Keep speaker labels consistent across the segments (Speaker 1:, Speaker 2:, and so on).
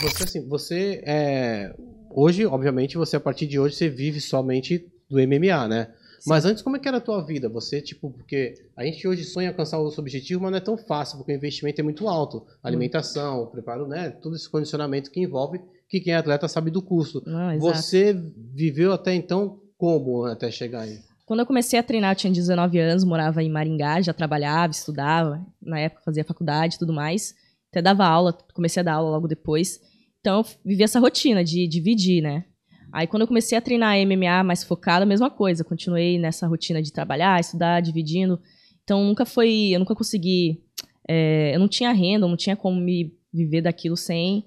Speaker 1: Você, assim, você é... Hoje, obviamente, você a partir de hoje, você vive somente do MMA, né? Sim. Mas antes, como é que era a tua vida? Você, tipo, porque a gente hoje sonha alcançar nosso objetivo, mas não é tão fácil, porque o investimento é muito alto. Hum. Alimentação, hum. preparo, né? Todo esse condicionamento que envolve, que quem é atleta sabe do custo. Ah, você viveu até então como até chegar aí?
Speaker 2: Quando eu comecei a treinar, eu tinha 19 anos, morava em Maringá, já trabalhava, estudava, na época fazia faculdade e tudo mais. Até dava aula, comecei a dar aula logo depois. Então, eu vivi essa rotina de dividir, né? Aí, quando eu comecei a treinar MMA mais focada, a mesma coisa. Continuei nessa rotina de trabalhar, estudar, dividindo. Então, nunca foi... Eu nunca consegui... É, eu não tinha renda, eu não tinha como me viver daquilo sem,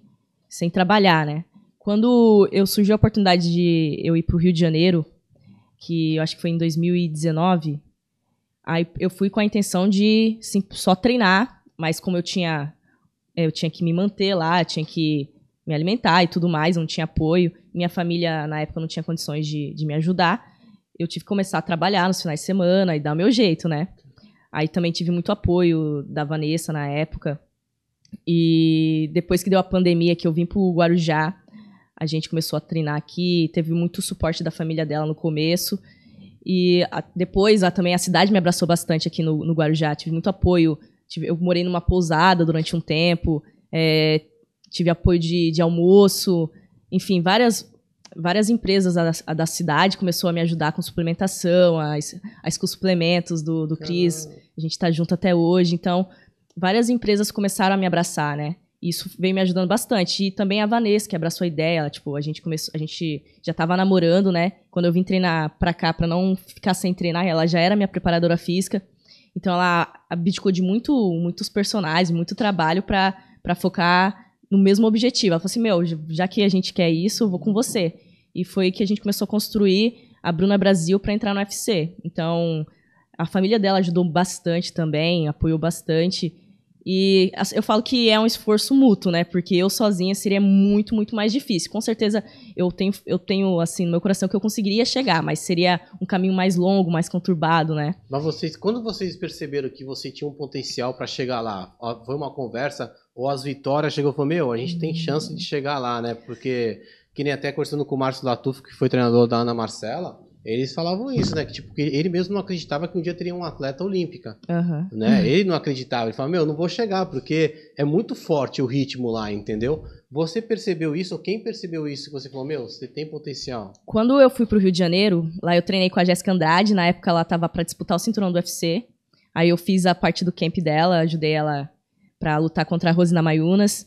Speaker 2: sem trabalhar, né? Quando eu surgiu a oportunidade de eu ir para o Rio de Janeiro, que eu acho que foi em 2019, aí eu fui com a intenção de sim, só treinar, mas como eu tinha eu tinha que me manter lá, tinha que me alimentar e tudo mais, não tinha apoio. Minha família, na época, não tinha condições de, de me ajudar. Eu tive que começar a trabalhar nos finais de semana e dar o meu jeito, né? Aí também tive muito apoio da Vanessa na época. E depois que deu a pandemia, que eu vim pro Guarujá, a gente começou a treinar aqui, teve muito suporte da família dela no começo. E a, depois a, também a cidade me abraçou bastante aqui no, no Guarujá, tive muito apoio Tive, eu morei numa pousada durante um tempo, é, tive apoio de, de almoço, enfim, várias, várias empresas da, da, cidade começou a me ajudar com suplementação, a, a Suplementos do, do Cris. A gente está junto até hoje. Então, várias empresas começaram a me abraçar, né? Isso veio me ajudando bastante. E também a Vanessa, que abraçou a ideia. Ela, tipo, a gente começou, a gente já estava namorando, né? Quando eu vim treinar para cá, para não ficar sem treinar, ela já era minha preparadora física. Então ela abdicou de muito, muitos personagens, muito trabalho para focar no mesmo objetivo. Ela falou assim: meu, já que a gente quer isso, eu vou com você. E foi que a gente começou a construir a Bruna Brasil para entrar no UFC. Então a família dela ajudou bastante também, apoiou bastante. E assim, eu falo que é um esforço mútuo, né? Porque eu sozinha seria muito, muito mais difícil. Com certeza eu tenho, eu tenho assim, no meu coração que eu conseguiria chegar, mas seria um caminho mais longo, mais conturbado, né?
Speaker 1: Mas vocês, quando vocês perceberam que você tinha um potencial para chegar lá, foi uma conversa ou as vitórias chegou e falou: Meu, a gente tem chance de chegar lá, né? Porque, que nem até conversando com o Márcio Latufo, que foi treinador da Ana Marcela, eles falavam isso, né? Que, tipo, que ele mesmo não acreditava que um dia teria um atleta olímpica. Uhum. Né? Ele não acreditava. Ele falava, meu, eu não vou chegar, porque é muito forte o ritmo lá, entendeu? Você percebeu isso? Ou quem percebeu isso? Você falou, meu, você tem potencial.
Speaker 2: Quando eu fui pro Rio de Janeiro, lá eu treinei com a Jéssica Andrade. Na época ela tava para disputar o cinturão do UFC. Aí eu fiz a parte do camp dela, ajudei ela para lutar contra a Rosina Mayunas.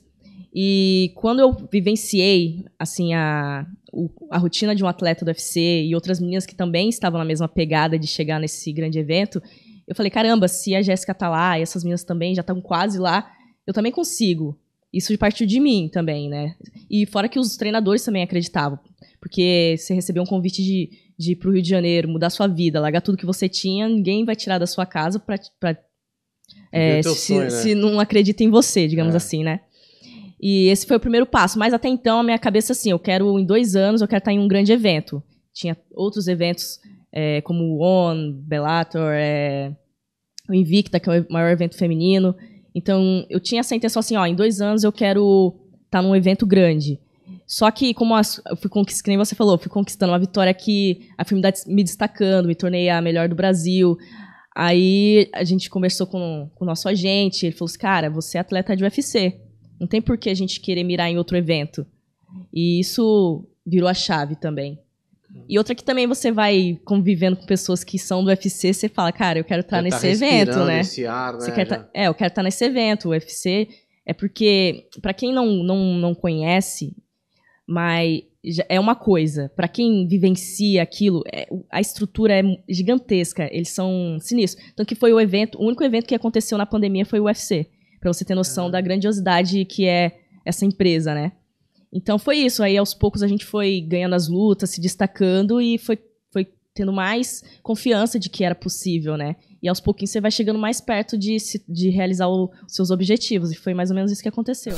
Speaker 2: E quando eu vivenciei, assim, a, o, a rotina de um atleta do UFC e outras meninas que também estavam na mesma pegada de chegar nesse grande evento, eu falei, caramba, se a Jéssica tá lá, e essas meninas também já estão quase lá, eu também consigo. Isso partiu de mim também, né? E fora que os treinadores também acreditavam. Porque você recebeu um convite de, de ir pro Rio de Janeiro, mudar sua vida, largar tudo que você tinha, ninguém vai tirar da sua casa pra, pra é, se, sonho, né? se, não acredita em você, digamos é. assim, né? E esse foi o primeiro passo. Mas até então, a minha cabeça assim, eu quero, em dois anos, eu quero estar em um grande evento. Tinha outros eventos, é, como o ON, Bellator, é, o Invicta, que é o maior evento feminino. Então, eu tinha essa intenção assim, ó, em dois anos eu quero estar num evento grande. Só que, como as, eu fui conquistando, nem você falou, fui conquistando uma vitória que a fui tá me destacando, me tornei a melhor do Brasil. Aí a gente conversou com, com o nosso agente, ele falou assim, cara, você é atleta de UFC. Não tem por que a gente querer mirar em outro evento. E isso virou a chave também. E outra que também você vai convivendo com pessoas que são do UFC, você fala, cara, eu quero estar tá nesse evento, né? Esse
Speaker 1: ar, né? Você quer tá...
Speaker 2: É, eu quero estar tá nesse evento. O UFC é porque, para quem não, não, não conhece, mas é uma coisa. Para quem vivencia aquilo, é, a estrutura é gigantesca. Eles são sinistros. Então, que foi o evento, o único evento que aconteceu na pandemia foi o UFC para você ter noção é. da grandiosidade que é essa empresa, né? Então foi isso. Aí aos poucos a gente foi ganhando as lutas, se destacando e foi, foi tendo mais confiança de que era possível, né? E aos pouquinhos você vai chegando mais perto de, de realizar os seus objetivos. E foi mais ou menos isso que aconteceu.